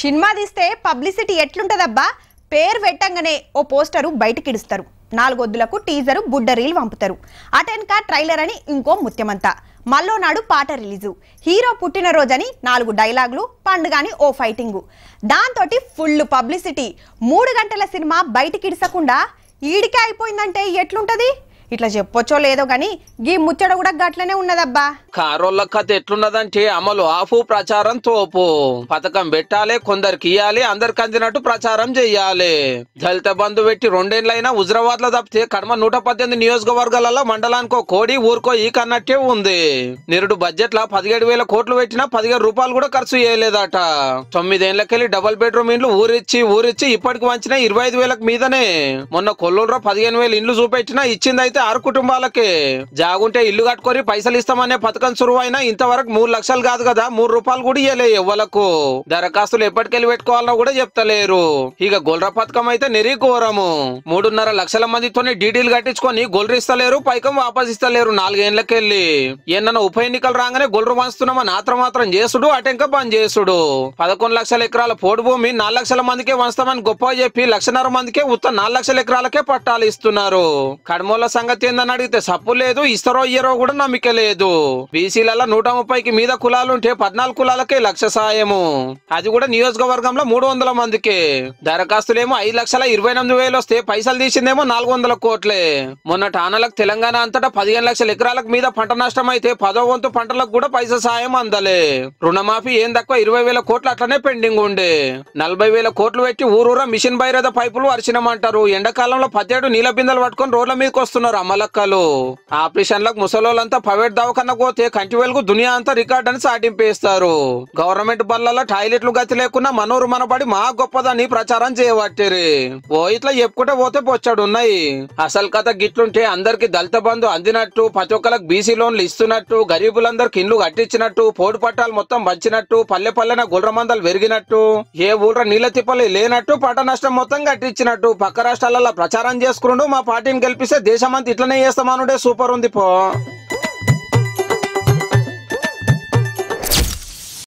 cinema తీస్తే publicity ఎట్లుంటదబ్బా పేరు పెట్టంగానే ఓ పోస్టరు బయటకిడుస్తారు నాలుగొద్దులకు టీజరు బుడ్డ రీల్ పంపుతారు అటెన్కా ట్రైలర్ అని ఇంకో ముత్యమంతా మల్లో నాడు పాట రిలీజు హీరో పుట్టినరోజని నాలుగు డైలాగులు పండుగని ఓ ఫైటింగు దాంతో ఫుల్ పబ్లిసిటీ మూడు గంటల సినిమా బయటికిడిసకుండా ఈడికే అయిపోయిందంటే ఎట్లుంటుంది ఇట్లా చెప్పొచ్చో లేదో కానీ గీ ముచ్చట కూడా గట్లనే ఉన్నదబ్బా కారోళ్ళ కథ ఎట్లున్నదంటే అమలు ఆఫు ప్రచారం తోపు పథకం పెట్టాలి కొందరికి ఇయ్యాలి అందరికి అందినట్టు ప్రచారం చెయ్యాలి దళిత బంధు పెట్టి రెండేళ్ళైనా హుజరాబాద్ లో తప్పితే కడమ నూట పద్దెనిమిది నియోజకవర్గాలలో మండలానికో కోడి ఊరుకో ఈ కన్నట్టే ఉంది నిరుడు బడ్జెట్ లా పదిహేడు వేల కోట్లు పెట్టినా పదిహేడు రూపాయలు కూడా ఖర్చు చేయలేదట తొమ్మిదేళ్లకెళ్ళి డబల్ బెడ్రూమ్ ఇండ్లు ఊరిచ్చి ఊరిచ్చి ఇప్పటికి వంచిన ఇరవై ఐదు వేలకు మీదనే మొన్న కొల్లూరులో పదిహేను వేలు ఇండ్లు చూపెట్టినా ఇచ్చిందైతే లేకపోతే ఆరు కుటుంబాలకి జాగుంటే ఇల్లు కట్టుకొని పైసలు ఇస్తామనే పథకం అయినా ఇంతవరకు మూడు లక్షలు కాదు కదా మూడు రూపాయలు కూడా ఇవ్వలే ఎవ్వలకు దరఖాస్తులు ఎప్పటికెళ్ళి పెట్టుకోవాలన్నా కూడా చెప్తలేరు ఇక గొల్ర పథకం అయితే కోరము మూడున్నర లక్షల మందితోనే డీటీలు కట్టించుకొని ఇస్తలేరు పైకం వాపస్ ఇస్తలేరు నాలుగేళ్లకెళ్ళి ఏన్న ఉప ఎన్నికలు రాగానే గొల్రు వంచుతున్నామని ఆత్ర మాత్రం చేసుడు అటెంక పని చేసుడు పదకొండు లక్షల ఎకరాల పోటు భూమి నాలుగు లక్షల మందికే వంచుతామని గొప్ప చెప్పి లక్షన్నర మందికే ఉత్త నాలుగు లక్షల ఎకరాలకే పట్టాలు ఇస్తున్నారు కడమూల సంఘం సంగతి ఏందని అడిగితే సప్పు లేదు ఇస్తారో ఇయ్యరో కూడా నమ్మిక లేదు బీసీలలో నూట ముప్పైకి మీద కులాలు ఉంటే పద్నాలుగు కులాలకే లక్ష సాయము అది కూడా నియోజకవర్గంలో మూడు వందల మందికి దరఖాస్తులేమో ఐదు లక్షల ఇరవై ఎనిమిది వేలు వస్తే పైసలు తీసిందేమో నాలుగు వందల కోట్లే మొన్న టానలకు తెలంగాణ అంతటా పదిహేను లక్షల ఎకరాలకు మీద పంట నష్టం అయితే పదో వంతు పంటలకు కూడా పైస సాయం అందలే రుణమాఫీ ఏం తక్కువ ఇరవై వేల కోట్లు అట్లనే పెండింగ్ ఉండే నలభై వేల కోట్లు పెట్టి ఊరూరా మిషన్ బైరద పైపులు అరిచినమంటారు ఎండాకాలంలో పదిహేడు నీళ్ళ బిందెలు పట్టుకొని రోడ్ల మీదకి వస్తున్నారు రమలక్కలు ఆపరేషన్లకు ముసలోళ్ళంతా ప్రైవేట్ దవాఖాన పోతే కంటి వెలుగు దునియా అంతా రికార్డ్ అని సాటింపేస్తారు గవర్నమెంట్ బల్ల టాయిలెట్లు గతి లేకుండా మనోరు మనబడి మా గొప్పదని ప్రచారం చేయబట్టిరి ఓ ఇట్లా చెప్పుకుంటే పోతే పొచ్చాడున్నాయి అసలు కథ గిట్లుంటే అందరికి దళిత బంధు అందినట్టు ప్రతి ఒక్కరికి బీసీ లోన్లు ఇస్తున్నట్టు గరీబులందరికి ఇండ్లు కట్టించినట్టు పోటు పట్టాలు మొత్తం పంచినట్టు పల్లె పల్లెన గుర్రమందలు పెరిగినట్టు ఏ ఊర నీళ్ళ తిప్పలు లేనట్టు పంట నష్టం మొత్తం కట్టించినట్టు పక్క రాష్ట్రాలలో ప్రచారం చేసుకుంటూ మా పార్టీని గెలిపిస్తే దేశమంతా ఇట్లనే చేస్తామనుంటే సూపర్ ఉంది పో